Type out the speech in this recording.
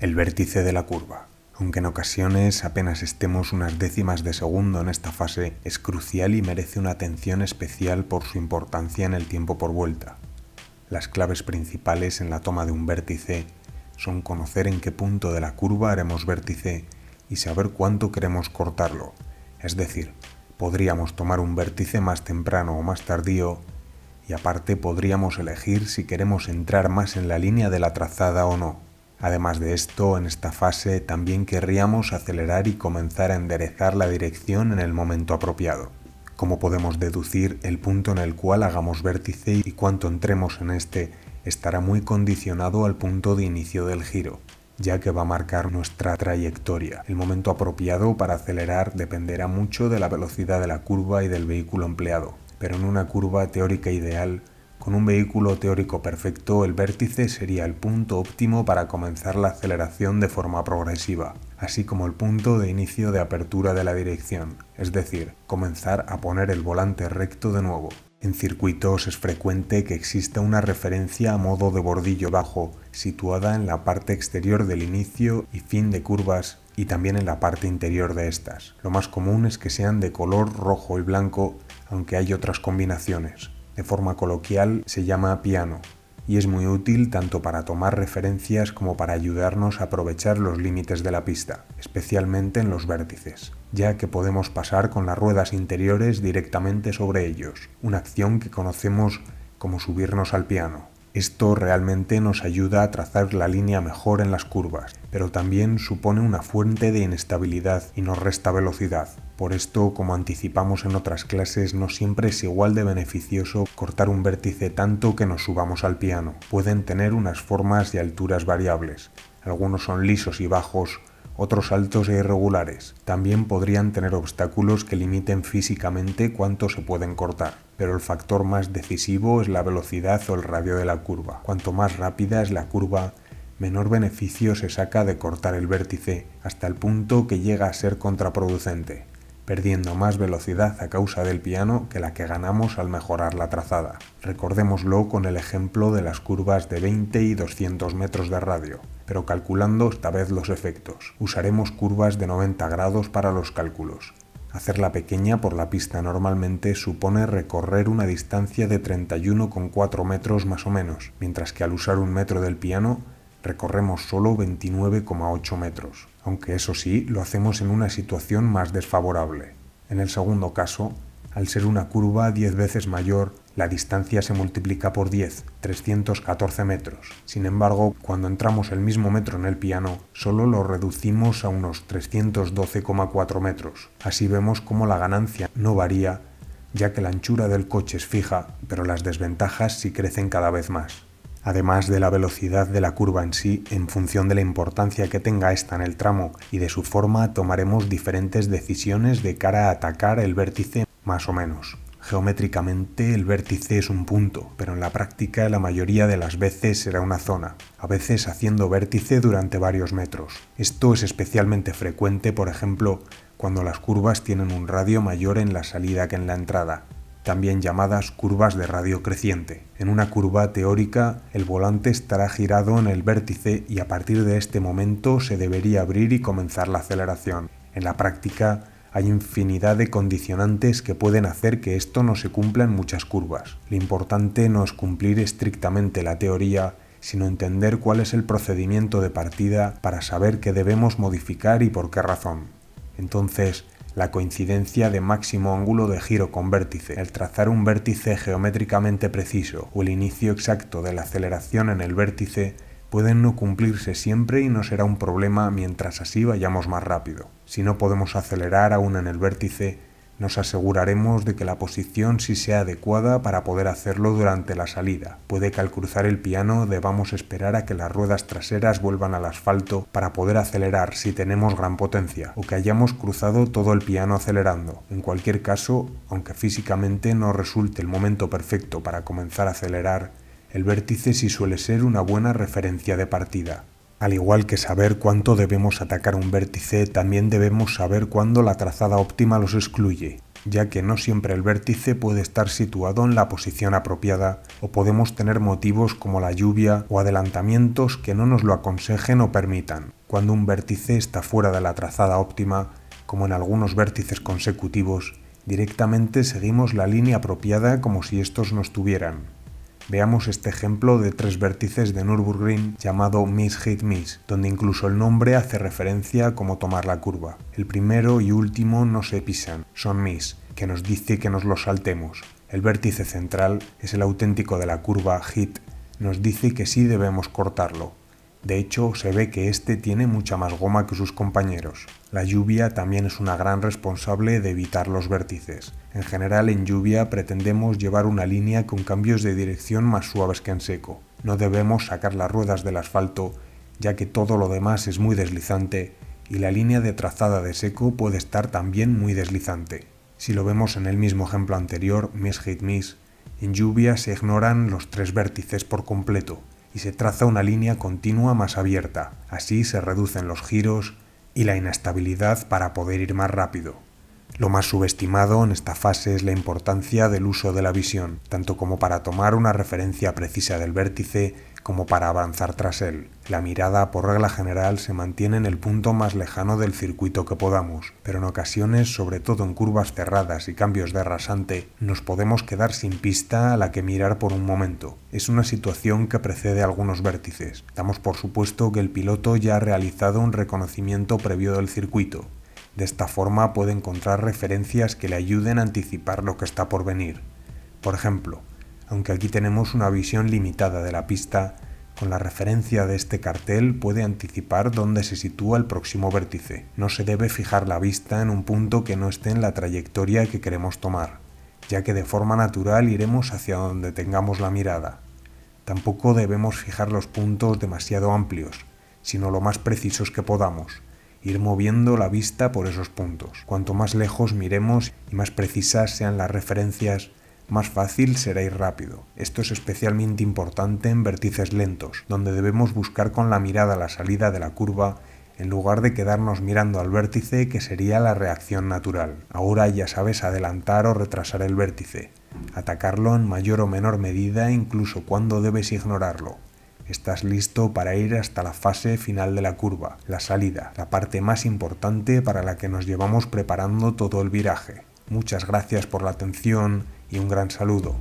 el vértice de la curva. Aunque en ocasiones apenas estemos unas décimas de segundo en esta fase, es crucial y merece una atención especial por su importancia en el tiempo por vuelta. Las claves principales en la toma de un vértice son conocer en qué punto de la curva haremos vértice y saber cuánto queremos cortarlo. Es decir, podríamos tomar un vértice más temprano o más tardío y aparte podríamos elegir si queremos entrar más en la línea de la trazada o no. Además de esto, en esta fase también querríamos acelerar y comenzar a enderezar la dirección en el momento apropiado. Como podemos deducir, el punto en el cual hagamos vértice y cuánto entremos en este estará muy condicionado al punto de inicio del giro, ya que va a marcar nuestra trayectoria. El momento apropiado para acelerar dependerá mucho de la velocidad de la curva y del vehículo empleado, pero en una curva teórica ideal con un vehículo teórico perfecto, el vértice sería el punto óptimo para comenzar la aceleración de forma progresiva, así como el punto de inicio de apertura de la dirección, es decir, comenzar a poner el volante recto de nuevo. En circuitos es frecuente que exista una referencia a modo de bordillo bajo, situada en la parte exterior del inicio y fin de curvas y también en la parte interior de estas. Lo más común es que sean de color rojo y blanco, aunque hay otras combinaciones de forma coloquial se llama piano, y es muy útil tanto para tomar referencias como para ayudarnos a aprovechar los límites de la pista, especialmente en los vértices, ya que podemos pasar con las ruedas interiores directamente sobre ellos, una acción que conocemos como subirnos al piano. Esto realmente nos ayuda a trazar la línea mejor en las curvas, pero también supone una fuente de inestabilidad y nos resta velocidad. Por esto, como anticipamos en otras clases, no siempre es igual de beneficioso cortar un vértice tanto que nos subamos al piano. Pueden tener unas formas y alturas variables. Algunos son lisos y bajos, otros e irregulares también podrían tener obstáculos que limiten físicamente cuánto se pueden cortar, pero el factor más decisivo es la velocidad o el radio de la curva. Cuanto más rápida es la curva, menor beneficio se saca de cortar el vértice, hasta el punto que llega a ser contraproducente perdiendo más velocidad a causa del piano que la que ganamos al mejorar la trazada. Recordémoslo con el ejemplo de las curvas de 20 y 200 metros de radio, pero calculando esta vez los efectos. Usaremos curvas de 90 grados para los cálculos. Hacerla pequeña por la pista normalmente supone recorrer una distancia de 31,4 metros más o menos, mientras que al usar un metro del piano recorremos solo 29,8 metros, aunque eso sí lo hacemos en una situación más desfavorable. En el segundo caso, al ser una curva 10 veces mayor, la distancia se multiplica por 10, 314 metros. Sin embargo, cuando entramos el mismo metro en el piano, solo lo reducimos a unos 312,4 metros. Así vemos cómo la ganancia no varía, ya que la anchura del coche es fija, pero las desventajas sí crecen cada vez más además de la velocidad de la curva en sí, en función de la importancia que tenga esta en el tramo y de su forma tomaremos diferentes decisiones de cara a atacar el vértice más o menos. Geométricamente el vértice es un punto, pero en la práctica la mayoría de las veces será una zona, a veces haciendo vértice durante varios metros. Esto es especialmente frecuente, por ejemplo, cuando las curvas tienen un radio mayor en la salida que en la entrada también llamadas curvas de radio creciente. En una curva teórica, el volante estará girado en el vértice y a partir de este momento se debería abrir y comenzar la aceleración. En la práctica, hay infinidad de condicionantes que pueden hacer que esto no se cumpla en muchas curvas. Lo importante no es cumplir estrictamente la teoría, sino entender cuál es el procedimiento de partida para saber qué debemos modificar y por qué razón. Entonces, la coincidencia de máximo ángulo de giro con vértice, el trazar un vértice geométricamente preciso o el inicio exacto de la aceleración en el vértice pueden no cumplirse siempre y no será un problema mientras así vayamos más rápido. Si no podemos acelerar aún en el vértice, nos aseguraremos de que la posición sí sea adecuada para poder hacerlo durante la salida. Puede que al cruzar el piano debamos esperar a que las ruedas traseras vuelvan al asfalto para poder acelerar si tenemos gran potencia, o que hayamos cruzado todo el piano acelerando. En cualquier caso, aunque físicamente no resulte el momento perfecto para comenzar a acelerar, el vértice sí suele ser una buena referencia de partida. Al igual que saber cuánto debemos atacar un vértice, también debemos saber cuándo la trazada óptima los excluye, ya que no siempre el vértice puede estar situado en la posición apropiada o podemos tener motivos como la lluvia o adelantamientos que no nos lo aconsejen o permitan. Cuando un vértice está fuera de la trazada óptima, como en algunos vértices consecutivos, directamente seguimos la línea apropiada como si estos nos tuvieran. Veamos este ejemplo de tres vértices de Nürburgring llamado Miss Hit Miss, donde incluso el nombre hace referencia a cómo tomar la curva. El primero y último no se pisan, son Miss, que nos dice que nos lo saltemos. El vértice central es el auténtico de la curva Hit, nos dice que sí debemos cortarlo. De hecho, se ve que este tiene mucha más goma que sus compañeros. La lluvia también es una gran responsable de evitar los vértices. En general, en lluvia pretendemos llevar una línea con cambios de dirección más suaves que en seco. No debemos sacar las ruedas del asfalto, ya que todo lo demás es muy deslizante y la línea de trazada de seco puede estar también muy deslizante. Si lo vemos en el mismo ejemplo anterior, Miss Hit Miss, en lluvia se ignoran los tres vértices por completo, y se traza una línea continua más abierta. Así se reducen los giros y la inestabilidad para poder ir más rápido. Lo más subestimado en esta fase es la importancia del uso de la visión, tanto como para tomar una referencia precisa del vértice como para avanzar tras él. La mirada, por regla general, se mantiene en el punto más lejano del circuito que podamos, pero en ocasiones, sobre todo en curvas cerradas y cambios de rasante, nos podemos quedar sin pista a la que mirar por un momento. Es una situación que precede algunos vértices. Damos por supuesto que el piloto ya ha realizado un reconocimiento previo del circuito. De esta forma puede encontrar referencias que le ayuden a anticipar lo que está por venir. Por ejemplo, aunque aquí tenemos una visión limitada de la pista, con la referencia de este cartel puede anticipar dónde se sitúa el próximo vértice. No se debe fijar la vista en un punto que no esté en la trayectoria que queremos tomar, ya que de forma natural iremos hacia donde tengamos la mirada. Tampoco debemos fijar los puntos demasiado amplios, sino lo más precisos que podamos, ir moviendo la vista por esos puntos. Cuanto más lejos miremos y más precisas sean las referencias, más fácil será ir rápido. Esto es especialmente importante en vértices lentos, donde debemos buscar con la mirada la salida de la curva en lugar de quedarnos mirando al vértice que sería la reacción natural. Ahora ya sabes adelantar o retrasar el vértice, atacarlo en mayor o menor medida incluso cuando debes ignorarlo. Estás listo para ir hasta la fase final de la curva, la salida, la parte más importante para la que nos llevamos preparando todo el viraje. Muchas gracias por la atención y un gran saludo.